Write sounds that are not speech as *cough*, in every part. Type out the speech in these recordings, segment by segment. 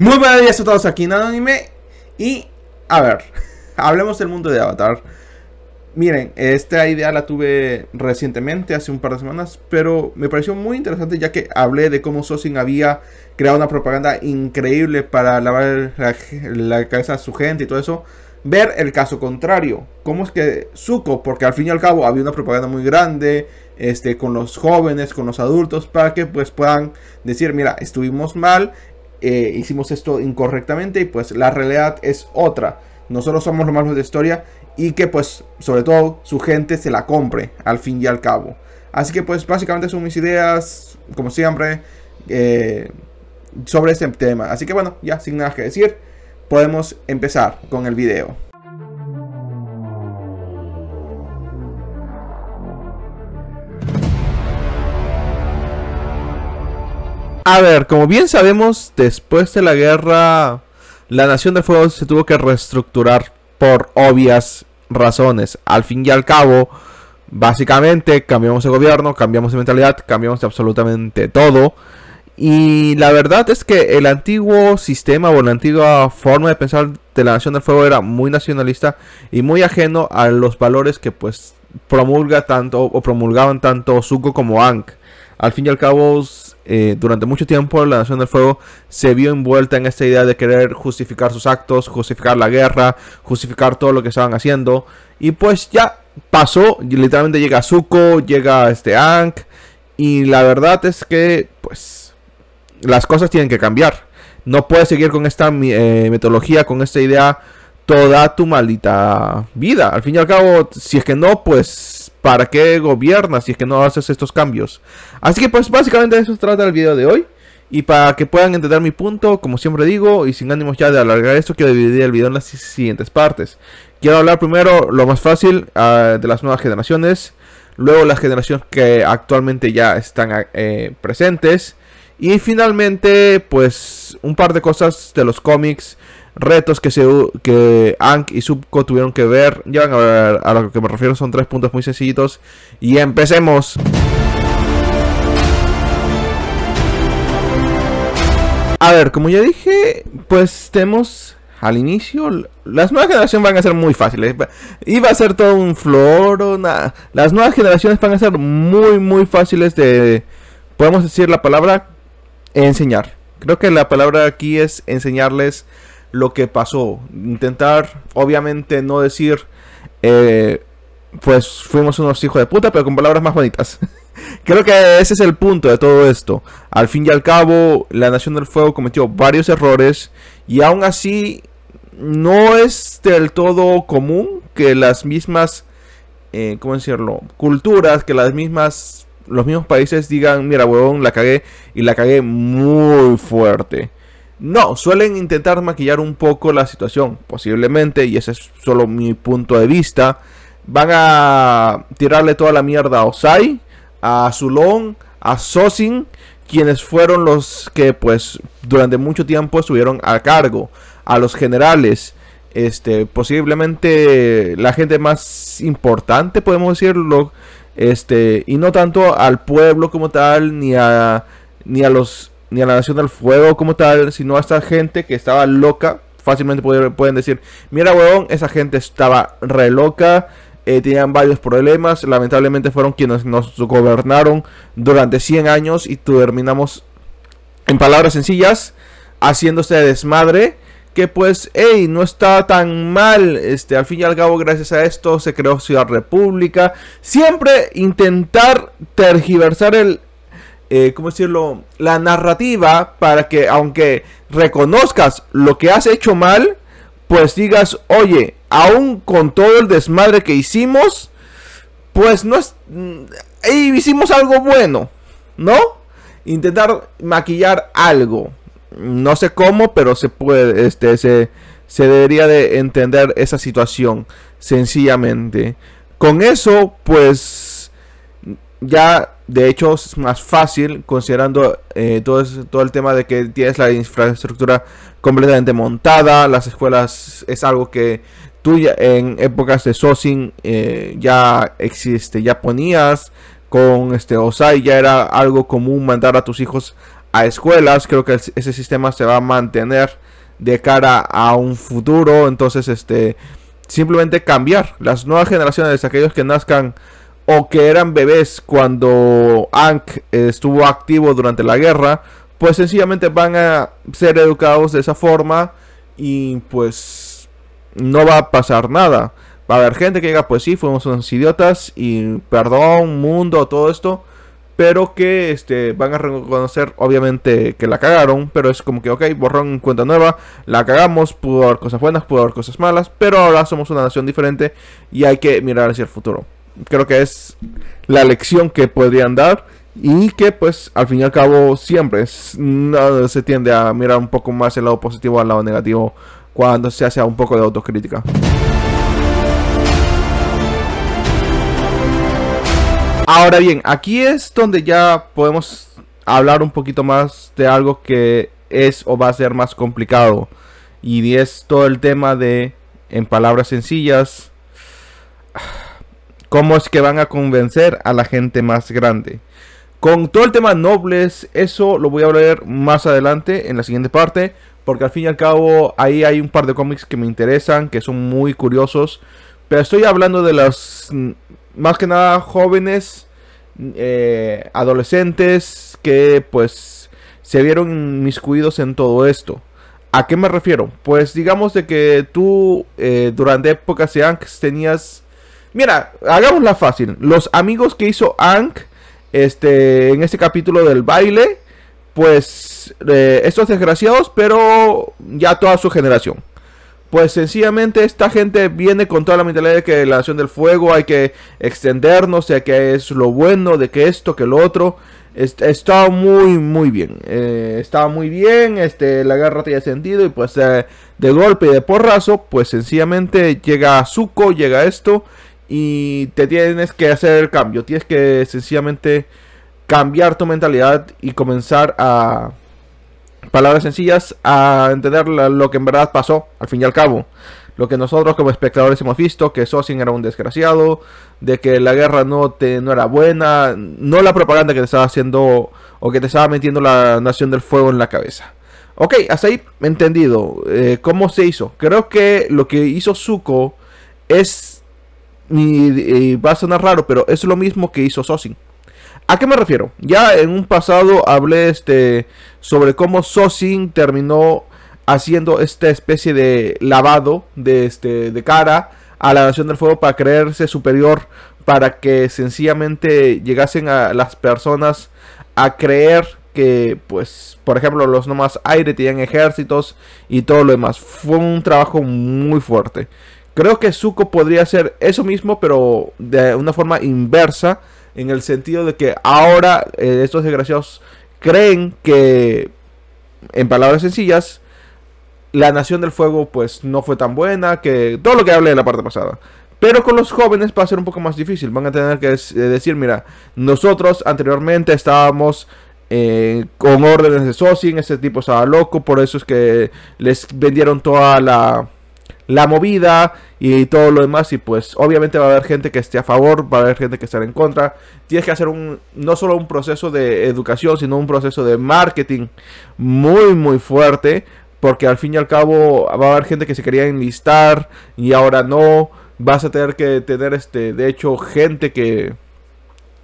Muy buenos días a todos aquí en Anime. Y, a ver, *laughs* hablemos del mundo de Avatar. Miren, esta idea la tuve recientemente, hace un par de semanas, pero me pareció muy interesante ya que hablé de cómo Sosin había creado una propaganda increíble para lavar la, cabeza a su gente y todo eso. Ver el caso contrario, cómo es que Suco porque al fin y al cabo había una propaganda muy grande este, con los jóvenes, con los adultos, para que pues puedan decir, mira, estuvimos mal, eh, hicimos esto incorrectamente y pues la realidad es otra. Nosotros somos los malos de historia y que pues sobre todo su gente se la compre al fin y al cabo. Así que pues básicamente son mis ideas, como siempre, eh, sobre este tema. Así que bueno, ya sin nada que decir, podemos empezar con el video. A ver, como bien sabemos, después de la guerra, la Nación del Fuego se tuvo que reestructurar por obvias razones. Al fin y al cabo, básicamente cambiamos de gobierno, cambiamos de mentalidad, cambiamos de absolutamente todo. Y la verdad es que el antiguo sistema o la antigua forma de pensar de la Nación del Fuego era muy nacionalista y muy ajeno a los valores que pues promulga tanto o promulgaban tanto Zuko como Aang. Al fin y al cabo eh, durante mucho tiempo la Nación del Fuego se vio envuelta en esta idea de querer justificar sus actos, justificar la guerra, justificar todo lo que estaban haciendo. Y pues ya pasó, literalmente llega Zuko, llega este ank Y la verdad es que, pues, las cosas tienen que cambiar. No puede seguir con esta metodología, eh, con esta idea toda tu maldita vida. Al fin y al cabo, si es que no, pues, ¿para qué gobiernas si es que no haces estos cambios? Así que, pues, básicamente de eso trata el video de hoy. Y para que puedan entender mi punto, como siempre digo, y sin ánimos ya de alargar esto, quiero dividir el video en las siguientes partes. Quiero hablar primero lo más fácil ah, de las nuevas generaciones, luego las generaciones que actualmente ya están ah, eh, presentes, y finalmente, pues, un par de cosas de los cómics retos que, se, que Ank y Subco tuvieron que ver. Ya van a ver, a lo que me refiero son tres puntos muy sencillitos. Y empecemos. A ver, como ya dije, pues tenemos al inicio. Las nuevas generaciones van a ser muy fáciles. Y va a ser todo un flor nada. Las nuevas generaciones van a ser muy, muy fáciles de. Podemos decir la palabra enseñar. Creo que la palabra aquí es enseñarles lo que pasó. Intentar, obviamente, no decir, eh, pues fuimos unos hijos de puta, pero con palabras más bonitas. *laughs* Creo que ese es el punto de todo esto. Al fin y al cabo, la Nación del Fuego cometió varios errores y aún así no es del todo común que las mismas, eh, decirlo?, culturas, que las mismas, los mismos países digan, mira, huevón, la cagué y la cagué muy fuerte. No, suelen intentar maquillar un poco la situación, posiblemente, y ese es solo mi punto de vista. Van a tirarle toda la mierda a Osai, a Zulon, a Sosin, quienes fueron los que pues durante mucho tiempo estuvieron a cargo, a los generales, este, posiblemente la gente más importante, podemos decirlo, este, y no tanto al pueblo como tal, ni a, ni a los ni a la Nación del Fuego como tal, sino a esta gente que estaba loca. Fácilmente pueden, decir, mira huevón, esa gente estaba re loca, eh, tenían varios problemas, lamentablemente fueron quienes nos gobernaron durante 100 años y terminamos, en palabras sencillas, Haciéndose este de desmadre que pues, hey, no está tan mal. Este, al fin y al cabo, gracias a esto se creó Ciudad República. Siempre intentar tergiversar el, eh, ¿cómo decirlo? La narrativa para que aunque reconozcas lo que has hecho mal, pues digas, oye, aún con todo el desmadre que hicimos, pues no es... Mm, hicimos algo bueno, ¿no? Intentar maquillar algo. No sé cómo, pero se puede, este, se, se debería de entender esa situación, sencillamente. Con eso, pues ya de hecho es más fácil considerando eh, todo, todo el tema de que tienes la infraestructura completamente montada, las escuelas es algo que tú en épocas de Sosin eh, ya existe, ya ponías con este OSAI ya era algo común mandar a tus hijos a escuelas, creo que ese sistema se va a mantener de cara a un futuro, entonces este simplemente cambiar las nuevas generaciones, aquellos que nazcan o que eran bebés cuando Ank estuvo activo durante la guerra, pues sencillamente van a ser educados de esa forma y pues no va a pasar nada. Va a haber gente que diga, pues sí, fuimos unos idiotas y perdón, mundo, todo esto, pero que este, van a reconocer obviamente que la cagaron, pero es como que, ok, borrón cuenta nueva, la cagamos, pudo haber cosas buenas, pudo haber cosas malas, pero ahora somos una nación diferente y hay que mirar hacia el futuro creo que es la lección que podrían dar y que pues al fin y al cabo siempre se tiende a mirar un poco más el lado positivo al lado negativo cuando se hace un poco de autocrítica. Ahora bien, aquí es donde ya podemos hablar un poquito más de algo que es o va a ser más complicado. Y es todo el tema de, en palabras sencillas, ¿Cómo es que van a convencer a la gente más grande? Con todo el tema nobles, eso lo voy a hablar más adelante en la siguiente parte, porque al fin y al cabo ahí hay un par de cómics que me interesan, que son muy curiosos, pero estoy hablando de los mm, más que nada jóvenes, mm, eh, adolescentes que pues se vieron inmiscuidos en todo esto. ¿A qué me refiero? Pues digamos de que tú eh, durante épocas de Anx tenías Mira, hagámosla fácil. Los amigos que hizo Ank este, en este capítulo del baile, pues eh, estos desgraciados, pero ya toda su generación. Pues sencillamente esta gente viene con toda la mentalidad de que la nación del fuego hay que extendernos, de que es lo bueno, de que esto, que lo otro. está estaba muy, muy bien. Eh, estaba muy bien, este, la guerra tenía sentido y pues eh, de golpe y de porrazo, pues sencillamente llega Zuko, llega esto y te tienes que hacer el cambio. Tienes que sencillamente cambiar tu mentalidad y comenzar a, palabras sencillas, a entender lo que en verdad pasó, al fin y al cabo. Lo que nosotros como espectadores hemos visto, que Sosin era un desgraciado, de que la guerra no, te, no era buena, no la propaganda que te estaba haciendo o que te estaba metiendo la Nación del Fuego en la cabeza. Ok, hasta ahí entendido. Eh, ¿Cómo se hizo? Creo que lo que hizo Zuko es y, va a sonar raro, pero es lo mismo que hizo Sosin. ¿A qué me refiero? Ya en un pasado hablé este, sobre cómo Sosin terminó haciendo esta especie de lavado de, este, de cara a la Nación del Fuego para creerse superior, para que sencillamente llegasen a las personas a creer que, pues, por ejemplo, los nomás aire tenían ejércitos y todo lo demás. Fue un trabajo muy fuerte. Creo que Zuko podría hacer eso mismo, pero de una forma inversa, en el sentido de que ahora eh, estos desgraciados creen que, en palabras sencillas, la Nación del Fuego pues no fue tan buena, que todo lo que hablé de la parte pasada. Pero con los jóvenes va a ser un poco más difícil. Van a tener que eh, decir, mira, nosotros anteriormente estábamos eh, con órdenes de en ese tipo estaba loco, por eso es que les vendieron toda la la movida y todo lo demás. Y pues obviamente va a haber gente que esté a favor, va a haber gente que esté en contra. Tienes que hacer un, no solo un proceso de educación, sino un proceso de marketing muy, muy fuerte. Porque al fin y al cabo va a haber gente que se quería enlistar y ahora no. Vas a tener que tener, este, de hecho, gente que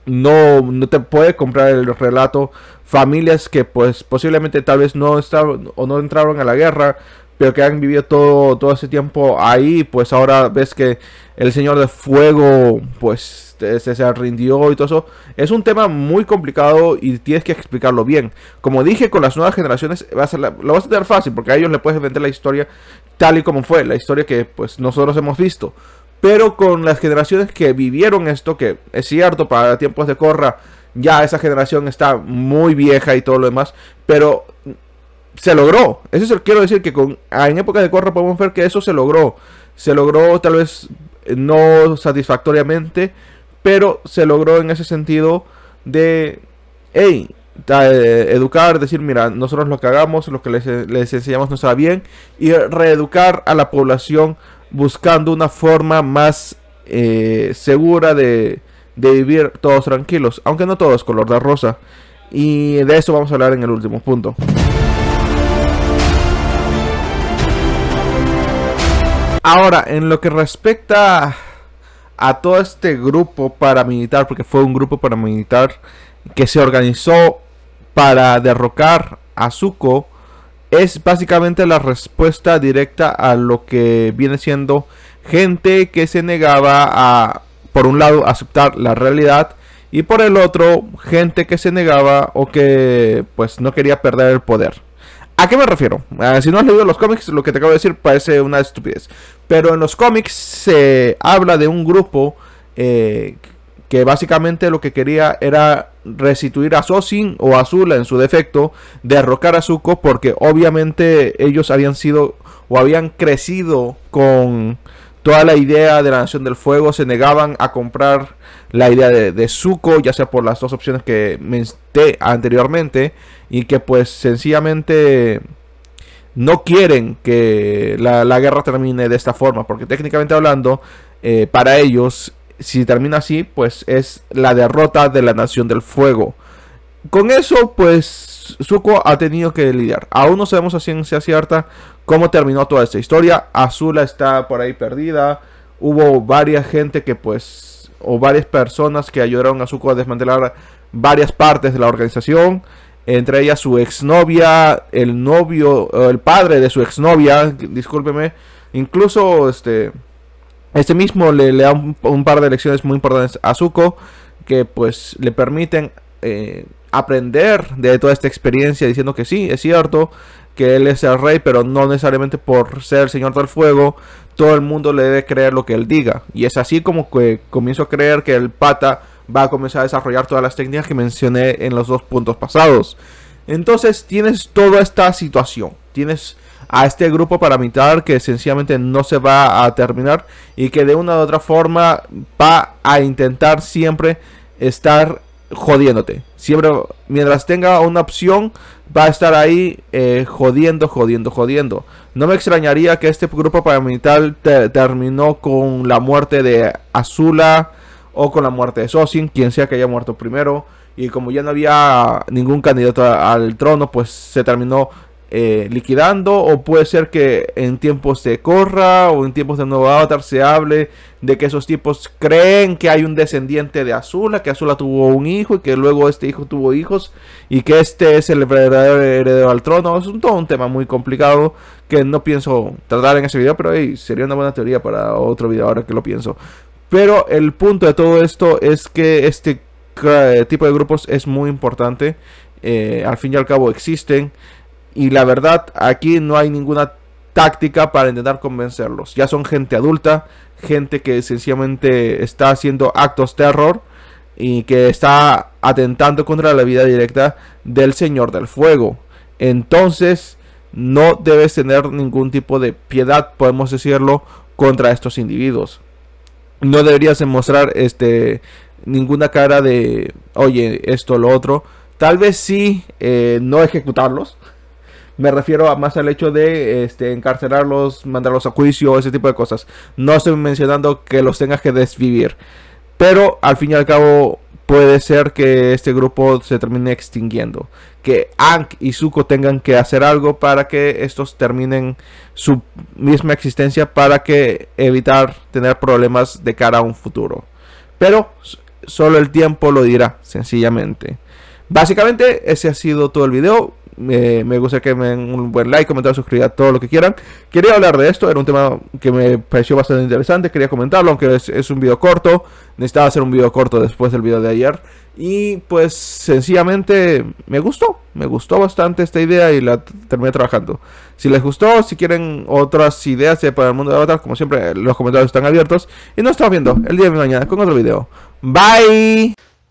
no, no te puede comprar el relato. Familias que pues posiblemente tal vez no estaban o no entraron a la guerra, pero que han vivido todo, ese tiempo ahí, pues ahora ves que el Señor de Fuego, pues se, se rindió y todo eso. Es un tema muy complicado y tienes que explicarlo bien. Como dije, con las nuevas generaciones va a lo vas a tener fácil, porque a ellos le puedes vender la historia tal y como fue, la historia que pues nosotros hemos visto. Pero con las generaciones que vivieron esto, que es cierto, para tiempos de Corra, ya esa generación está muy vieja y todo lo demás, pero se logró. Eso es, quiero decir que con, ah, en época de Corra podemos ver que eso se logró. Se logró tal vez eh, no satisfactoriamente, pero se logró en ese sentido de, eh, educar, decir, mira, nosotros lo que hagamos, lo que les, enseñamos no está bien, y reeducar a la población buscando una forma más eh, segura de, de vivir todos tranquilos, aunque no todos color de rosa. Y de eso vamos a hablar en el último punto. Ahora, en lo que respecta a todo este grupo paramilitar, porque fue un grupo paramilitar que se organizó para derrocar a Zuko, es básicamente la respuesta directa a lo que viene siendo gente que se negaba a, por un lado, aceptar la realidad y por el otro, gente que se negaba o que pues no quería perder el poder. ¿A qué me refiero? Ah, si no has leído los cómics, lo que te acabo de decir parece una estupidez. Pero en los cómics se habla de un grupo eh, que básicamente lo que quería era restituir a Sosin o a Azula en su defecto, derrocar a Zuko, porque obviamente ellos habían sido o habían crecido con toda la idea de la Nación del Fuego, se negaban a comprar la idea de, de Zuko, ya sea por las dos opciones que mencioné anteriormente, y que pues sencillamente no quieren que la, guerra termine de esta forma, porque técnicamente hablando, eh, para ellos, si termina así, pues es la derrota de la Nación del Fuego. Con eso, pues Zuko ha tenido que lidiar. Aún no sabemos a ciencia cierta cómo terminó toda esta historia. Azula está por ahí perdida. Hubo varias gente que pues o varias personas que ayudaron a Zuko a desmantelar varias partes de la organización, entre ellas su exnovia, el novio, el padre de su exnovia, discúlpeme, incluso este, este mismo le, da un, par de lecciones muy importantes a Zuko que pues le permiten eh, aprender de toda esta experiencia diciendo que sí, es cierto, que él es el rey, pero no necesariamente por ser el señor del fuego, todo el mundo le debe creer lo que él diga. Y es así como que comienzo a creer que el pata va a comenzar a desarrollar todas las técnicas que mencioné en los dos puntos pasados. Entonces tienes toda esta situación. Tienes a este grupo para paramilitar que sencillamente no se va a terminar y que de una u otra forma va a intentar siempre estar jodiéndote. Siempre, mientras tenga una opción, va a estar ahí eh, jodiendo, jodiendo, jodiendo. No me extrañaría que este grupo paramilitar terminó con la muerte de Azula o con la muerte de Sosin, quien sea que haya muerto primero. Y como ya no había ningún candidato al trono, pues se terminó eh, liquidando o puede ser que en tiempos de corra o en tiempos de nuevo avatar se hable de que esos tipos creen que hay un descendiente de Azula, que Azula tuvo un hijo y que luego este hijo tuvo hijos y que este es el verdadero heredero al trono. Es un, todo un tema muy complicado que no pienso tratar en ese video, pero sería una buena teoría para otro video ahora que lo pienso. Pero el punto de todo esto es que este eh, tipo de grupos es muy importante. Eh, al fin y al cabo existen y la verdad, aquí no hay ninguna táctica para intentar convencerlos. Ya son gente adulta, gente que sencillamente está haciendo actos terror y que está atentando contra la vida directa del Señor del Fuego. Entonces, no debes tener ningún tipo de piedad, podemos decirlo, contra estos individuos. No deberías demostrar este ninguna cara de oye, esto, lo otro. Tal vez sí eh, no ejecutarlos. Me refiero a más al hecho de este, encarcelarlos, mandarlos a juicio, ese tipo de cosas. No estoy mencionando que los tengas que desvivir. Pero al fin y al cabo puede ser que este grupo se termine extinguiendo. Que Ank y Zuko tengan que hacer algo para que estos terminen su misma existencia para que evitar tener problemas de cara a un futuro. Pero solo el tiempo lo dirá, sencillamente. Básicamente ese ha sido todo el video. Eh, me gusta que me den un buen like, comentar, suscribir, todo lo que quieran. Quería hablar de esto, era un tema que me pareció bastante interesante, quería comentarlo, aunque es, es un video corto. Necesitaba hacer un video corto después del video de ayer. Y pues sencillamente me gustó, me gustó bastante esta idea y la terminé trabajando. Si les gustó, si quieren otras ideas para el mundo de Avatar, como siempre, los comentarios están abiertos. Y nos estamos viendo el día de mañana con otro video. Bye.